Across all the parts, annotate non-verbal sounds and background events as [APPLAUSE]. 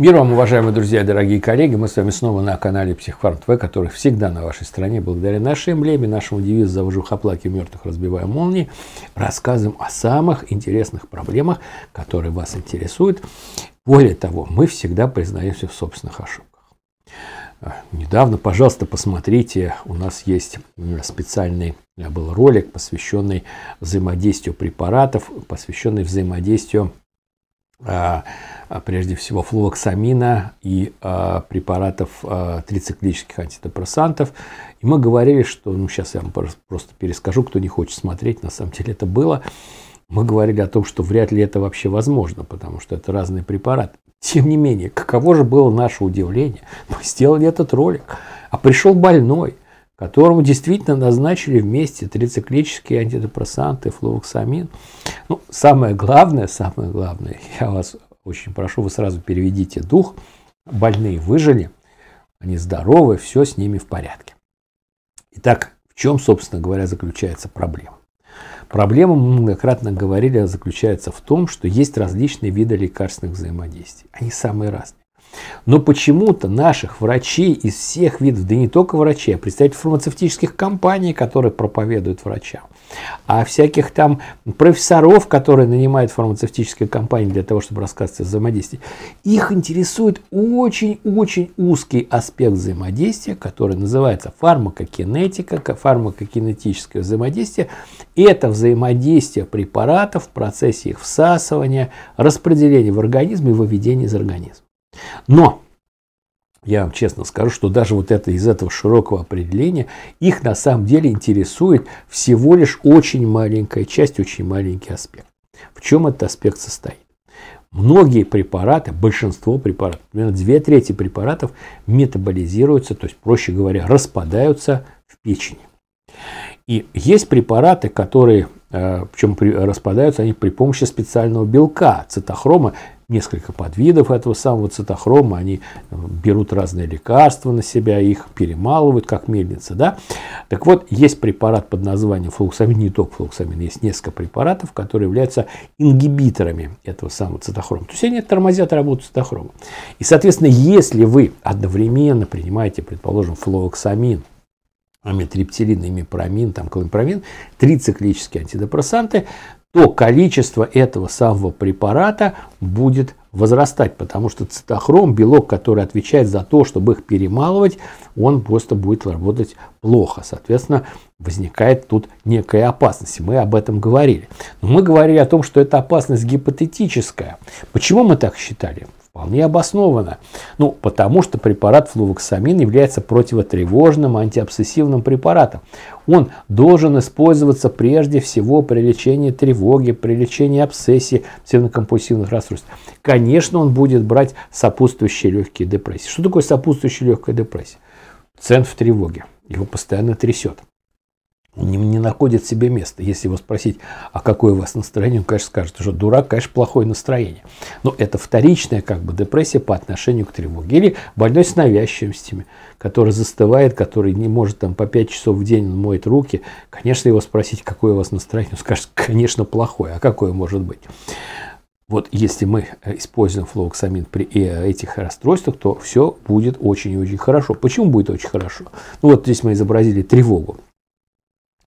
Мир вам, уважаемые друзья, дорогие коллеги. Мы с вами снова на канале Психфарм ТВ, который всегда на вашей стране. Благодаря нашей эмблеме, нашему девизу «Завожу хаплаки мертвых, разбивая молнии», рассказываем о самых интересных проблемах, которые вас интересуют. Более того, мы всегда признаемся в собственных ошибках. А, недавно, пожалуйста, посмотрите, у нас есть специальный э, был ролик, посвященный взаимодействию препаратов, посвященный взаимодействию а, а прежде всего флуоксамина и а, препаратов трициклических антидепрессантов. И мы говорили, что, ну сейчас я вам просто перескажу, кто не хочет смотреть, на самом деле это было. Мы говорили о том, что вряд ли это вообще возможно, потому что это разные препараты. Тем не менее, каково же было наше удивление? Мы сделали этот ролик, а пришел больной, которому действительно назначили вместе трициклические антидепрессанты, флувоксамин. Ну, самое главное, самое главное, [LAUGHS] я вас очень прошу, вы сразу переведите дух. Больные выжили, они здоровы, все с ними в порядке. Итак, в чем, собственно говоря, заключается проблема? Проблема, мы многократно говорили, заключается в том, что есть различные виды лекарственных взаимодействий. Они самые разные. Но почему-то наших врачей из всех видов, да не только врачей, а представителей фармацевтических компаний, которые проповедуют врачам, а всяких там профессоров, которые нанимают фармацевтические компании для того, чтобы рассказывать о взаимодействии, их интересует очень-очень узкий аспект взаимодействия, который называется фармакокинетика, фармакокинетическое взаимодействие. Это взаимодействие препаратов в процессе их всасывания, распределения в организме и выведения из организма. Но я вам честно скажу, что даже вот это из этого широкого определения, их на самом деле интересует всего лишь очень маленькая часть, очень маленький аспект. В чем этот аспект состоит? Многие препараты, большинство препаратов, примерно две трети препаратов метаболизируются, то есть, проще говоря, распадаются в печени. И есть препараты, которые, э, причем распадаются они при помощи специального белка, цитохрома, несколько подвидов этого самого цитохрома, они э, берут разные лекарства на себя, их перемалывают, как мельница, да. Так вот, есть препарат под названием флуксамин, не только флуксамин, есть несколько препаратов, которые являются ингибиторами этого самого цитохрома. То есть они тормозят работу цитохрома. И, соответственно, если вы одновременно принимаете, предположим, флуоксамин, амитриптилин, имипромин, там, клопромин, три циклические антидепрессанты, то количество этого самого препарата будет возрастать, потому что цитохром, белок, который отвечает за то, чтобы их перемалывать, он просто будет работать плохо. Соответственно, возникает тут некая опасность. Мы об этом говорили. Но мы говорили о том, что эта опасность гипотетическая. Почему мы так считали? Вполне обоснованно. Ну, потому что препарат флувоксамин является противотревожным антиобсессивным препаратом. Он должен использоваться прежде всего при лечении тревоги, при лечении обсессии, псевдокомпульсивных расстройств. Конечно, он будет брать сопутствующие легкие депрессии. Что такое сопутствующая легкая депрессия? Центр в тревоге. Его постоянно трясет не, не находит себе места. Если его спросить, а какое у вас настроение, он, конечно, скажет, что дурак, конечно, плохое настроение. Но это вторичная как бы депрессия по отношению к тревоге. Или больной с навязчивостями, который застывает, который не может там по 5 часов в день моет руки. Конечно, его спросить, какое у вас настроение, он скажет, конечно, плохое. А какое может быть? Вот если мы э, используем флуоксамин при э, этих расстройствах, то все будет очень и очень хорошо. Почему будет очень хорошо? Ну вот здесь мы изобразили тревогу.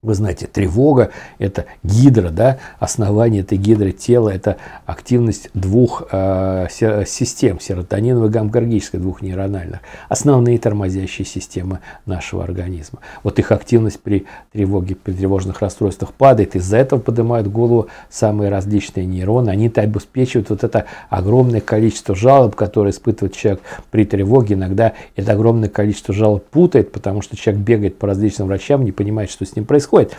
Вы знаете, тревога – это гидра, да? основание этой гидры тела – это активность двух э, систем, серотониновой и гамгоргической, двух нейрональных, основные тормозящие системы нашего организма. Вот их активность при тревоге, при тревожных расстройствах падает, из-за этого поднимают голову самые различные нейроны, они-то обеспечивают вот это огромное количество жалоб, которые испытывает человек при тревоге, иногда это огромное количество жалоб путает, потому что человек бегает по различным врачам, не понимает, что с ним происходит, происходит.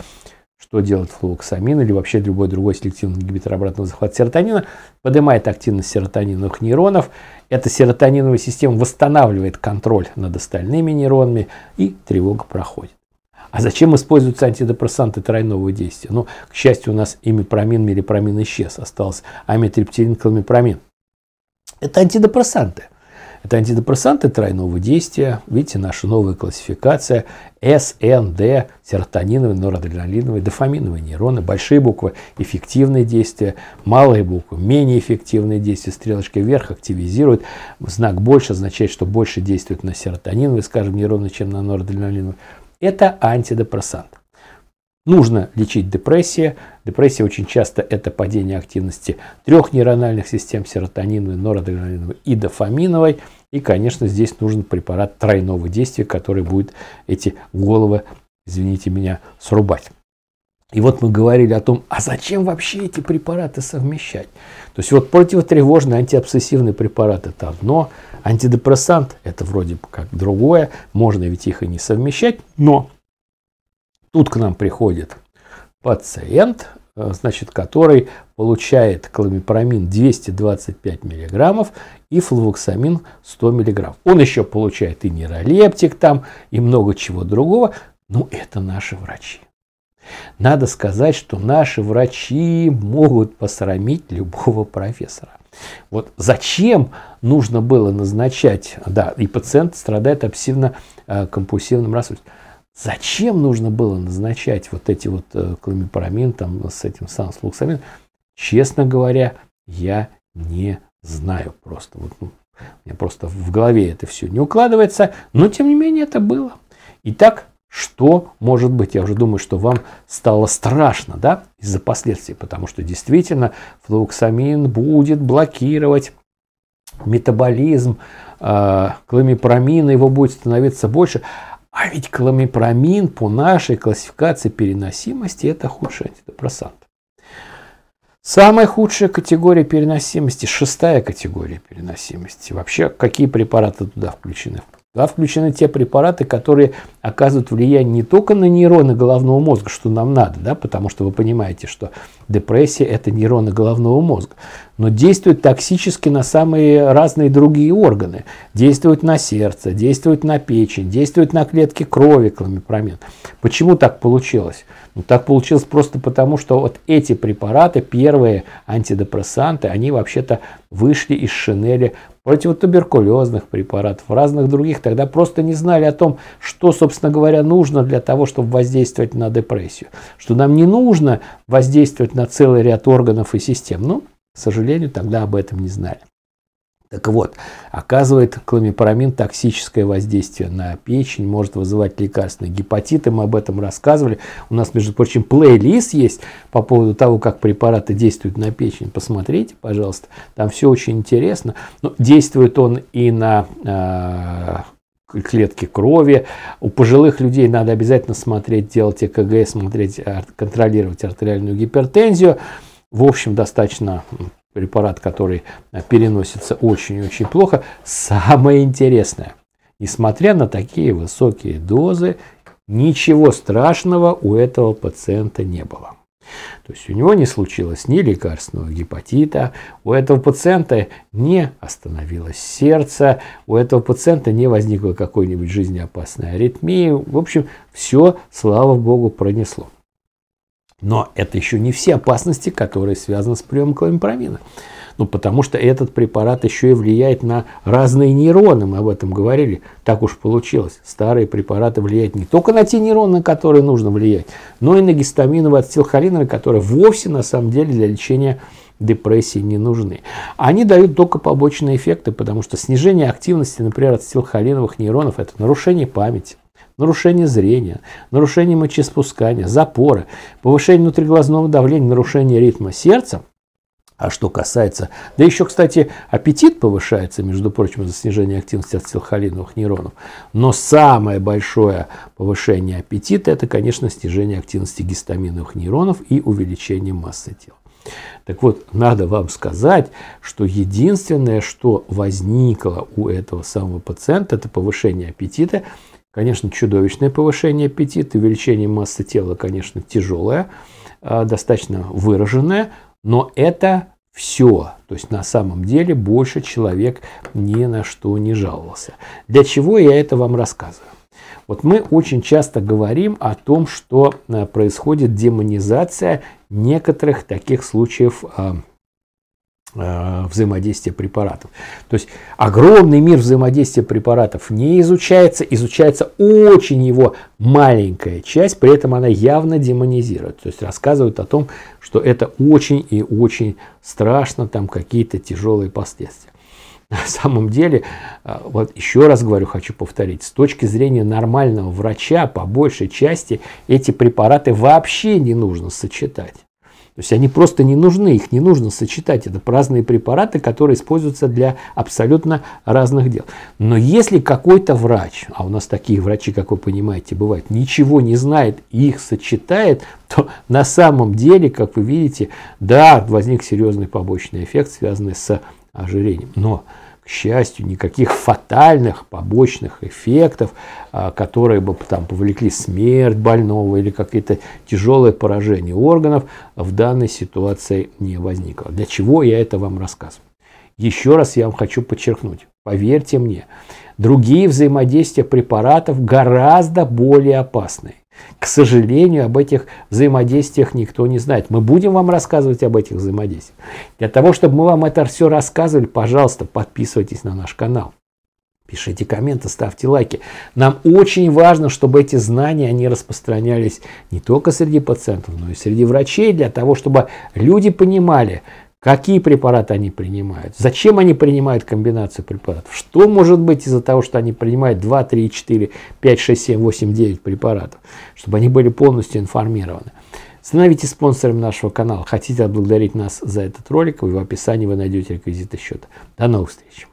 Что делает флуоксамин или вообще любой другой селективный ингибитор обратного захвата серотонина? Поднимает активность серотониновых нейронов. Эта серотониновая система восстанавливает контроль над остальными нейронами, и тревога проходит. А зачем используются антидепрессанты тройного действия? Ну, к счастью, у нас имипромин, мелипромин исчез. Остался амитриптилин, кламипромин. Это антидепрессанты. Это антидепрессанты тройного действия. Видите, наша новая классификация. СНД, серотониновые, норадреналиновые, дофаминовые нейроны, большие буквы, эффективные действия, малые буквы, менее эффективные действия, стрелочка вверх активизирует, знак больше означает, что больше действует на серотониновые, скажем, нейроны, чем на норадреналиновые. Это антидепрессант. Нужно лечить депрессия. Депрессия очень часто это падение активности трех нейрональных систем серотониновой, норадреналиновой и дофаминовой. И, конечно, здесь нужен препарат тройного действия, который будет эти головы, извините меня, срубать. И вот мы говорили о том, а зачем вообще эти препараты совмещать? То есть вот противотревожный антиобсессивный препарат – это одно, антидепрессант – это вроде как другое, можно ведь их и не совмещать, но Тут к нам приходит пациент, э, значит, который получает кломипромин 225 миллиграммов и флувоксамин 100 мг. Он еще получает и нейролептик там, и много чего другого. Ну, это наши врачи. Надо сказать, что наши врачи могут посрамить любого профессора. Вот зачем нужно было назначать, да, и пациент страдает обсессивно-компульсивным расстройством. Зачем нужно было назначать вот эти вот э, кламипарамин там с этим санслуксамин? Честно говоря, я не знаю просто. Вот, ну, у меня просто в голове это все не укладывается, но тем не менее это было. Итак, что может быть? Я уже думаю, что вам стало страшно да, из-за последствий, потому что действительно флуоксамин будет блокировать метаболизм, э, кломипромина его будет становиться больше. А ведь кламипромин по нашей классификации переносимости – это худший антидепрессант. Самая худшая категория переносимости, шестая категория переносимости. Вообще, какие препараты туда включены? Туда включены те препараты, которые оказывают влияние не только на нейроны головного мозга, что нам надо, да, потому что вы понимаете, что депрессия – это нейроны головного мозга, но действуют токсически на самые разные другие органы. Действуют на сердце, действуют на печень, действуют на клетки крови, кроме Почему так получилось? Но так получилось просто потому, что вот эти препараты, первые антидепрессанты, они вообще-то вышли из шинели противотуберкулезных препаратов, разных других. Тогда просто не знали о том, что, собственно говоря, нужно для того, чтобы воздействовать на депрессию. Что нам не нужно воздействовать на целый ряд органов и систем. Ну, к сожалению, тогда об этом не знали. Так вот, оказывает кломипрамин токсическое воздействие на печень, может вызывать лекарственные гепатиты, мы об этом рассказывали. У нас, между прочим, плейлист есть по поводу того, как препараты действуют на печень. Посмотрите, пожалуйста, там все очень интересно. Но ну, действует он и на э, клетки крови. У пожилых людей надо обязательно смотреть, делать ЭКГ, смотреть, э, контролировать артериальную гипертензию. В общем, достаточно препарат, который переносится очень-очень плохо. Самое интересное, несмотря на такие высокие дозы, ничего страшного у этого пациента не было. То есть у него не случилось ни лекарственного гепатита, у этого пациента не остановилось сердце, у этого пациента не возникла какой-нибудь жизнеопасной аритмии. В общем, все, слава богу, пронесло. Но это еще не все опасности, которые связаны с приемом кломипромина. Ну, потому что этот препарат еще и влияет на разные нейроны, мы об этом говорили, так уж получилось. Старые препараты влияют не только на те нейроны, на которые нужно влиять, но и на гистаминовые ацетилхолиновые, которые вовсе на самом деле для лечения депрессии не нужны. Они дают только побочные эффекты, потому что снижение активности, например, ацетилхолиновых нейронов – это нарушение памяти, нарушение зрения, нарушение мочеиспускания, запоры, повышение внутриглазного давления, нарушение ритма сердца. А что касается... Да еще, кстати, аппетит повышается, между прочим, за снижение активности ацетилхолиновых нейронов. Но самое большое повышение аппетита – это, конечно, снижение активности гистаминовых нейронов и увеличение массы тела. Так вот, надо вам сказать, что единственное, что возникло у этого самого пациента, это повышение аппетита Конечно, чудовищное повышение аппетита, увеличение массы тела, конечно, тяжелое, а, достаточно выраженное, но это все. То есть на самом деле больше человек ни на что не жаловался. Для чего я это вам рассказываю? Вот мы очень часто говорим о том, что э, происходит демонизация некоторых таких случаев а, Э, взаимодействия препаратов. То есть огромный мир взаимодействия препаратов не изучается, изучается очень его маленькая часть, при этом она явно демонизирует, то есть рассказывают о том, что это очень и очень страшно, там какие-то тяжелые последствия. [LAUGHS] На самом деле, э, вот еще раз говорю, хочу повторить, с точки зрения нормального врача, по большей части, эти препараты вообще не нужно сочетать. То есть они просто не нужны, их не нужно сочетать. Это разные препараты, которые используются для абсолютно разных дел. Но если какой-то врач, а у нас такие врачи, как вы понимаете, бывают, ничего не знает и их сочетает, то на самом деле, как вы видите, да, возник серьезный побочный эффект, связанный с ожирением. Но к счастью, никаких фатальных побочных эффектов, а, которые бы там повлекли смерть больного или какие-то тяжелые поражения органов, в данной ситуации не возникло. Для чего я это вам рассказываю? Еще раз я вам хочу подчеркнуть, поверьте мне, другие взаимодействия препаратов гораздо более опасны. К сожалению, об этих взаимодействиях никто не знает. Мы будем вам рассказывать об этих взаимодействиях. Для того, чтобы мы вам это все рассказывали, пожалуйста, подписывайтесь на наш канал. Пишите комменты, ставьте лайки. Нам очень важно, чтобы эти знания, они распространялись не только среди пациентов, но и среди врачей, для того, чтобы люди понимали, какие препараты они принимают, зачем они принимают комбинацию препаратов, что может быть из-за того, что они принимают 2, 3, 4, 5, 6, 7, 8, 9 препаратов, чтобы они были полностью информированы. Становитесь спонсором нашего канала. Хотите отблагодарить нас за этот ролик, вы в описании вы найдете реквизиты счета. До новых встреч!